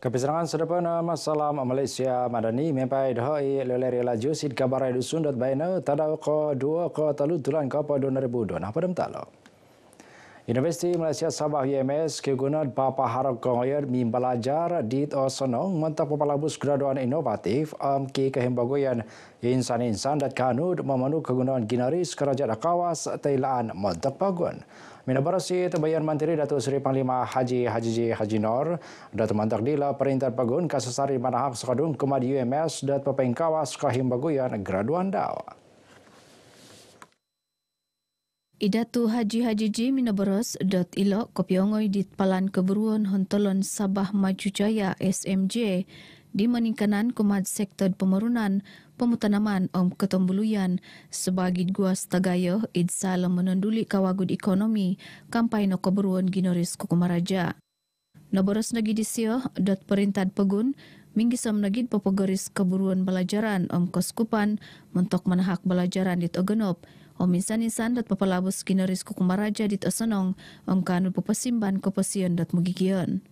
Kepisangan sederhana masalah Malaysia Madani mempai dahai leleri laju sit kabar dusun dot baina tadau ko dua ko talu tulan ko pa 2002. Nah dem talo. Universiti Malaysia Sabah UMS kegunaan bapa Harap Gongoyer mi belajar di Tosonong mentah pepalabus graduan inovatif amki ki insan-insan dan kanud memenu kegunaan ginaris kerajaan kawas Thailand mentah pagun. Minabarasi tebayan Menteri Datuk Seri Panglima Haji Haji Haji, Haji Nor dan temantak dila perintah pagun kasasari manahak sekadung kemadi UMS dan pepengkawas kehembaguyan graduan dawa. Ida tu Haji Haji J Minaboros dot ilo kopiongoi di Palan Keburuan Hontolon Sabah Maju Jaya SMJ di meningkanan kumad sektor pemerunan pemutanaman om ketombuluyan sebagai gua stagayo idsa menunduli kawagud ekonomi kampai no keburuan ginoris kukumaraja. Naboros disio dot perintad pegun Minggu semnagit popogoris keburuan belajaran om koskupan mentok manahak belajaran di oganop. O minsan insan dat papalabos kinaris ko kumaraja dit asanong om kanu papasimban ko pasiyon dat magigiyon.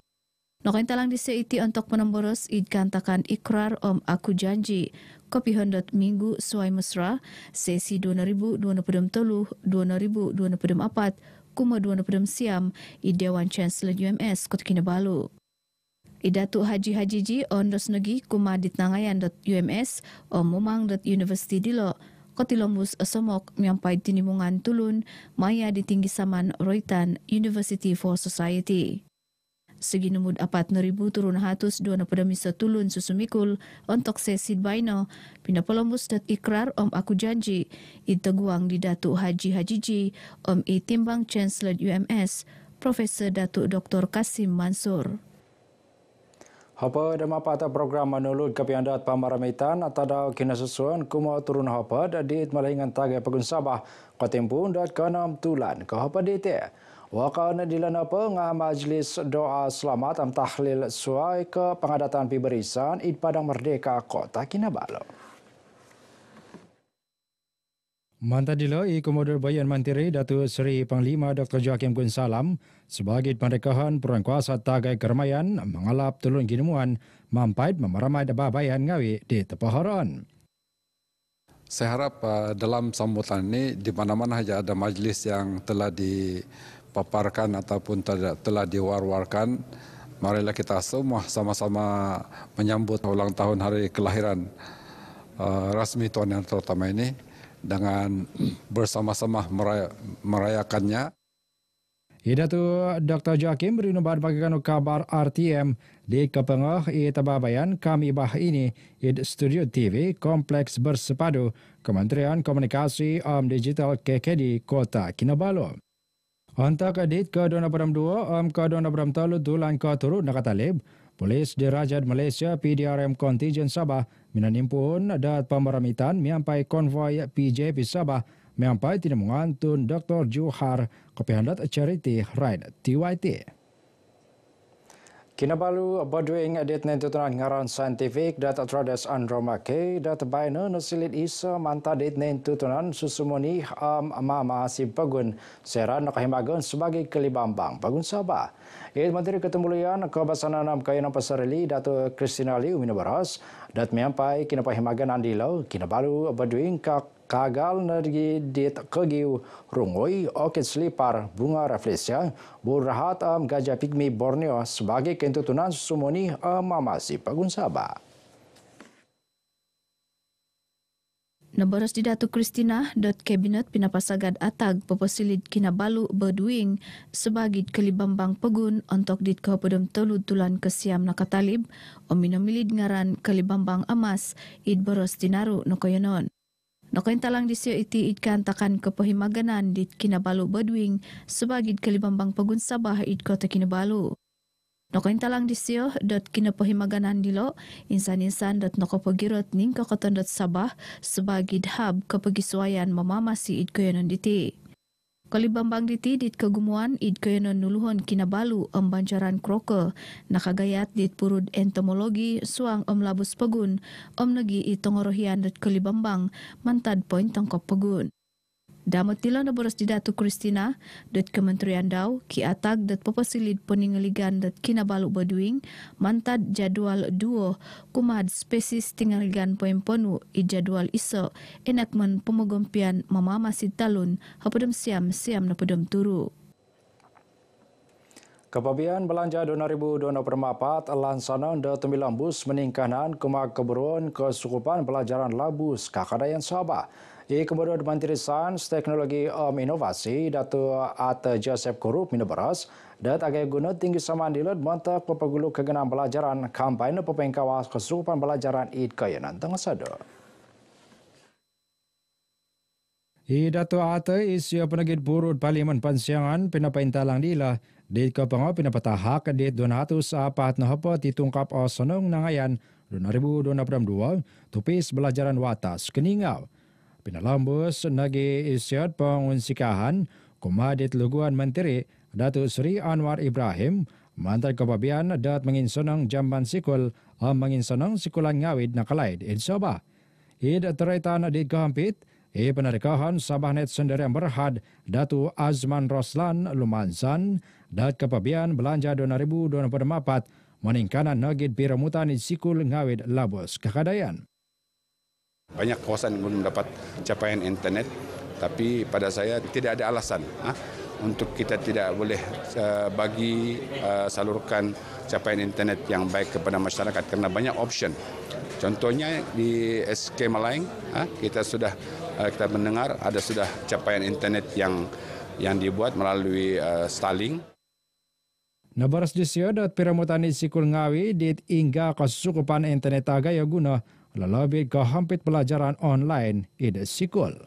Nakain talang di sa untuk antok panamboros idkantakan ikrar om aku janji. Kopihon dat minggu suai mesra sesi 2024-2024 kuma 2024 siam idewan chancellor UMS kot kinabalo. Idatu Haji Haji Ji on dos negi kuma ditangayan dot UMS o mumang dot University Dilo. Kotilombus Somok miampai tinimungan tulun maya ditinggi saman Roitan University for Society. segi numud 4,000 turun hatus dua napada misa tulun susumikul untuk sesid baino. Pina polombus dat ikrar om aku janji. Iteguang di Datuk Haji Haji Ji, om i timbang Chancellor UMS, Profesor Datuk Dr. Kasim Mansur. Hapa dema pata program menulut ke piandat pamaramitan atau da kena sesuan kuma turun hapa da diit malingan tagai pegun Sabah katimpun dat kanam tulan ke hapa dite. Ya? Wakana dilan apa nga majlis doa selamat am tahlil suai ke pengadatan piberisan id padang merdeka kota Kinabalu. balo. Mantadilo lah, i e Komodor Bayan Mantiri Datu Seri Panglima Dr. Joachim Salam sebagai pendekahan Puan Kuasa Tagai Keramaian mengalap tulun ginemuan mampait memaramai da babayan ngawi di tepaharan. Saya harap uh, dalam sambutan ini di mana-mana saja ada majlis yang telah dipaparkan ataupun telah, telah diwar-warkan. Marilah kita semua sama-sama menyambut ulang tahun hari kelahiran uh, rasmi Tuan Yang Terutama ini dengan bersama-sama meray- merayakannya. Ida tu Dr. Joakim berinubahan bagikan kabar RTM di Kepengah i Tababayan kami bah ini i Studio TV Kompleks Bersepadu Kementerian Komunikasi Om Digital KKD Kota Kinabalu. Untuk edit ke dua, Bram dua Om ke Dona Bram 3 tulang ke turun nakatalib, Polis Dirajat Malaysia PDRM Contingent Sabah menanimpun dat pemeramitan menyampai konvoy PJP Sabah menyampai tidak mengantun Dr. Juhar ke pihak charity Ride TYT balu Kinabalu yang Edit Nen Tutunan Ngaran saintifik Data Trades Andromake Data Bayna nusilit isu mantah Edit Nen Tutunan Am mama Si bagun seran nak Nakahimagun Sebagai Kelibambang bagun Sabah Edit Menteri Ketemulian Kebasan Anam Kayanan Pasarili Data Kristina Liu Minabaras Dat Miampai Kinapahimagan Andilo Kinabalu Bodwing Kak kagal nergi di kegiu rungoi okit selipar bunga refleksia ya. burhat am gajah pigmi Borneo sebagai kentutunan sumoni amamasi pagun Sabah. Nabaras di Datuk Kristina, dot Kabinet Pinapasagad Atag Popasilid Kinabalu berduing sebagai kelibambang pegun untuk dit kehapudam telud tulan kesiam nakatalib o minamilid ngaran kelibambang emas id baros dinaru nukoyonon. No Nakaintalang di siya iti idkantakan kapahimaganan dit kinabalo badwing sabagid kalibambang pagunsabah it kota kinabalo. Nakaintalang di siya dot kinapahimaganan dilo, insan-insan dot nakapagirot ning kakatan dot sabah sabagid hab kapagiswayan mamamasi it kayanan diti. Kalibambang bambang diti dit kagumuan id kayo nuluhon kinabalu ang banjaran kroko. Nakagayat dit purud entomologi suang om labus pegun om nagi itong orohian dit kali mantad point tangkop pegun. Dan matilah na boros Kristina dat Kementerian Dau ki atag dat papasilid peningeligan dat kinabalu baduing mantad jadual duo kumad spesies tingaligan poin ponu i jadual iso enakmen pemogompian mamamasid talun hapadam siam siam na turu. Kepabian Belanja dua dua ribu 2024 Lansanan de Tembilambus meningkanan kema keburuan kesukupan pelajaran labu sekakada yang sama. I kemudian Menteri Sains Teknologi Om Inovasi Datu Ata Joseph Kurup Minoberas dan agak guna tinggi sama dilut mata pepegulu kegunaan pelajaran kampanye pepengkawas kesukupan pelajaran id kaya nantang sadar. I dato ate isyo siya panagid burod paliman pansiangan, pinapaintalang intalang lah. di ka pa nga pinapatahak di donato sa apat na hapa titungkap o sanong na ngayon doon na ribu doon na pramduwa tupis belajaran watas keningau. Pinalambos nagi isyo at pangunsikahan kumadit luguan menteri dato Sri Anwar Ibrahim mantay kapabian dat menginsonong sanong jamban sikol ang ah, mangin sanong sikulang ngawid na kalaid in soba. Id at na di kahampit I e penarikahan Sabah Net Sendiri yang Berhad, Datu Azman Roslan Lumansan, dat kepabian belanja 2024, meningkanan negit piramutan sikul ngawid labus kekadayan. Banyak kawasan belum dapat capaian internet, tapi pada saya tidak ada alasan ha, untuk kita tidak boleh uh, bagi uh, salurkan capaian internet yang baik kepada masyarakat kerana banyak option. Contohnya di SK Malang, ah, kita sudah Eh, kita mendengar ada sudah capaian internet yang yang dibuat melalui uh, Starlink. Nabaras di siodat piramutani sikul ngawi dit ingga kasukupan internet aga ya guna lalabi ke hampit pelajaran online ide sikul.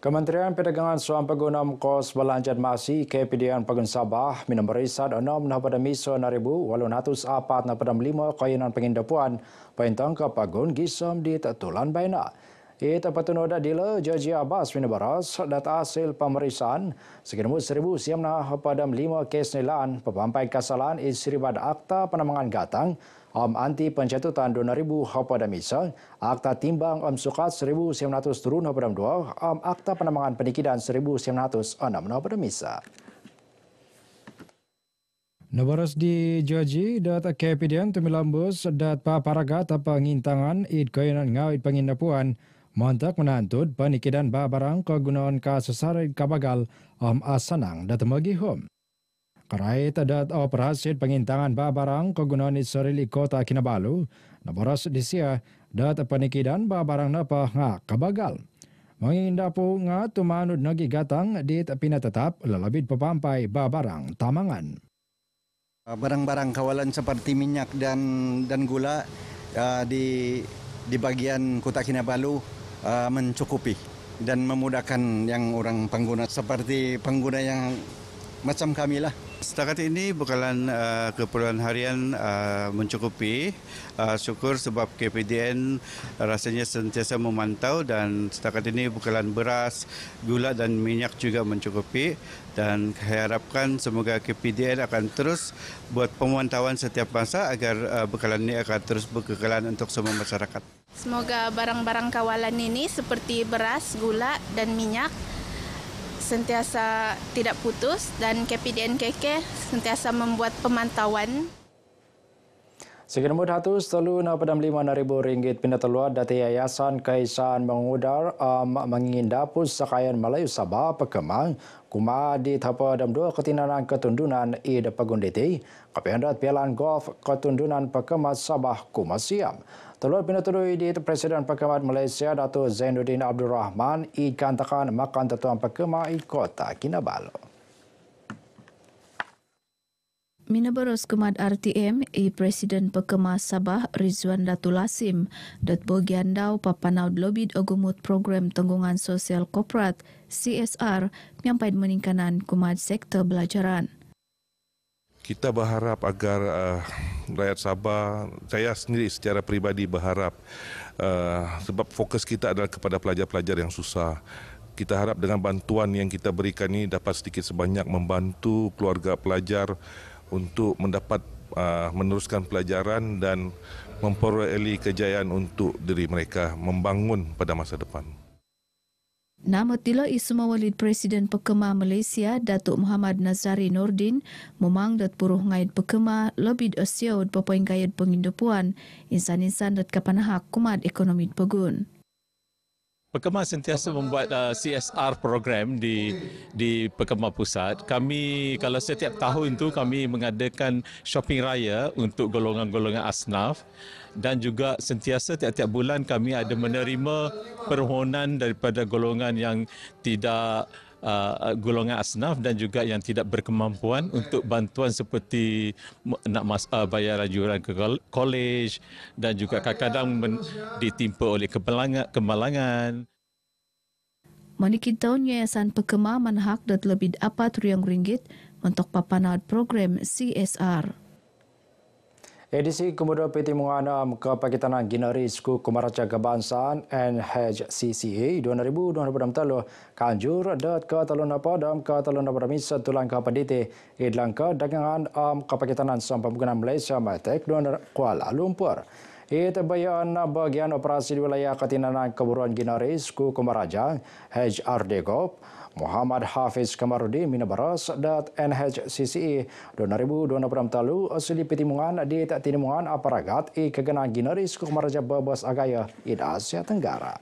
Kementerian Perdagangan Suam Pagunam Kos Belanjat Masi KPDN Pagun Sabah minumberisat enam na pada miso naribu walun hatus apat na pada lima kainan pengindapuan pahintang ke Pagun Gisom di Tetulan Baina. Ita patun oda dila Jaji Abbas Winabaras data hasil pemeriksaan sekitar mus seribu siamna padam lima kes nilaan pepampai kesalahan is seribad akta penambangan gatang am anti pencatutan dua ribu hapadam misa akta timbang am sukat seribu siamna tus turun hapadam dua am akta penambangan penikidan seribu siamna tus enam hapadam isa. Nabaras di Joji dat KPDN tumilambus dat paparaga tapa ngintangan id kainan ngawit panginapuan. Nabaras mantak menantut penikidan barang kegunaan ka sesarin kabagal om asanang dat hum. Karai tadat operasi pengintangan ba barang kegunaan isoril kota Kinabalu, naboras disia dat penikidan ba barang napa nga kabagal. Mengindapu nga tumanud nagi gatang dit pinatetap lalabit pepampai barang tamangan. Ah, barang-barang kawalan seperti minyak dan dan gula uh, di di bagian Kota Kinabalu Uh, mencukupi dan memudahkan yang orang pengguna seperti pengguna yang macam kami lah. Setakat ini bekalan uh, keperluan harian uh, mencukupi. Uh, syukur sebab KPDN rasanya sentiasa memantau dan setakat ini bekalan beras, gula dan minyak juga mencukupi dan saya harapkan semoga KPDN akan terus buat pemantauan setiap masa agar uh, bekalan ini akan terus berkekalan untuk semua masyarakat. Semoga barang-barang kawalan ini seperti beras, gula dan minyak sentiasa tidak putus dan KPDNKK sentiasa membuat pemantauan. Sekiranya satu selalu na padam lima ribu ringgit pindah terluar dari yayasan kaisan mengudar um, mengingin dapus sekayan Melayu Sabah pekemang kuma di tapa dalam dua ketinanan ketundunan i de pagundeti kapiandat pialan golf ketundunan pekemas Sabah kuma siam. Telur Pinatulu di Presiden Perkhidmat Malaysia Datuk Zainuddin Abdul Rahman ikantakan makan tetuan perkhidmat di Kota Kinabalu. Minabaros Kemat RTM, i Presiden Pekemas Sabah Rizwan Datu Lasim, dat bagian dau papanau lobit agumut program tanggungan sosial korporat CSR, nyampai meningkanan kumad sektor belajaran kita berharap agar uh, rakyat Sabah saya sendiri secara peribadi berharap uh, sebab fokus kita adalah kepada pelajar-pelajar yang susah kita harap dengan bantuan yang kita berikan ini dapat sedikit sebanyak membantu keluarga pelajar untuk mendapat uh, meneruskan pelajaran dan memperoleh kejayaan untuk diri mereka membangun pada masa depan Nama Tila Ismawalid Presiden Pekema Malaysia, Datuk Muhammad Nazari Nordin, memang dat puruh ngait Pekema lebih asyau berpoin gayat pengindupuan insan-insan dat kapanah kumat ekonomi pegun. Pekema sentiasa membuat uh, CSR program di di Pekema Pusat. Kami kalau setiap tahun itu kami mengadakan shopping raya untuk golongan-golongan asnaf dan juga sentiasa tiap-tiap bulan kami ada menerima permohonan daripada golongan yang tidak uh, golongan asnaf dan juga yang tidak berkemampuan untuk bantuan seperti nak mas, uh, bayaran yuran ke kolej dan juga kadang-kadang ditimpa oleh kemalangan. kemalangan. Manik Yayasan Pekema Manhak dan lebih apa triliun ringgit untuk papanat program CSR. Edisi Komodo PT Mungana ke Pakitanan Ginari Suku Kumaraca Kebangsaan NHCCA 2026 telah kanjur dat ke talun apa dalam ke talun apa ramis satu langkah pediti ed langkah dagangan am ke Pakitanan sampai penggunaan Malaysia Matek Donor Kuala Lumpur. Ia bayan bagian operasi wilayah katinanan Keburuan Ginari Suku Kumaraca HRD Gop. Muhammad Hafiz Kamarudin Minabaras dat NHCCE 2026 talu asli pitimungan di tak tinimungan aparagat i kegena ginaris ku maraja babas agaya i Asia Tenggara.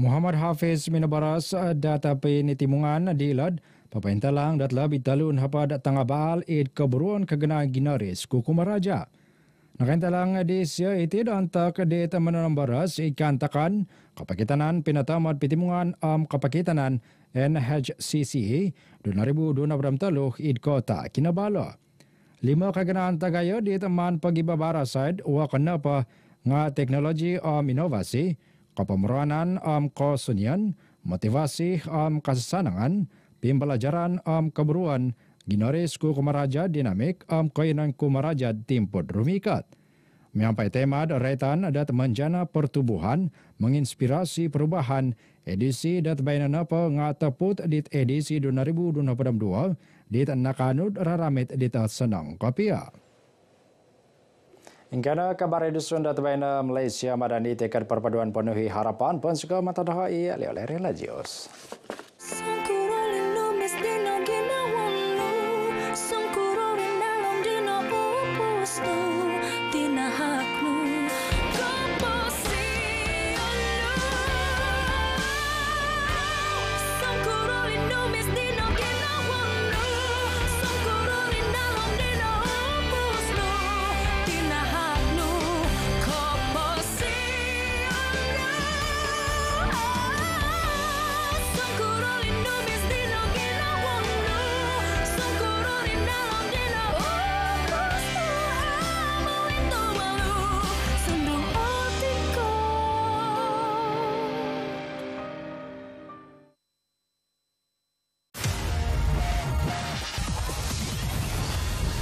Muhammad Hafiz Minabaras dat api nitimungan di lad Papa intalang dat labi talun hapa dat tangabal id keburuan kegena ginaris ku kumaraja. Nakintalang di siya iti danta kadi taman ng baras ikantakan kapakitanan pinatamad pitimungan am kapakitanan NHCC doon na ribu doon na bramtaluh idkota kinabalo. Lima kaganaan tagayo di taman pagibabara side uwa kanapa nga teknologi am inovasi kapamuranan am kosunyan motivasi am kasasanangan pimbalajaran am kaburuan ginores ko kumaraja dinamik am kainan kumaraja timpod rumikat. Miampai tema retan dat menjana pertubuhan menginspirasi perubahan edisi dat apa ngataput dit edisi 2022 dit nakanud raramit dit senang kopia. Ingkana kabar edusun dat baina Malaysia madani tekad perpaduan penuhi harapan pun suka matadaha oleh lele relajius.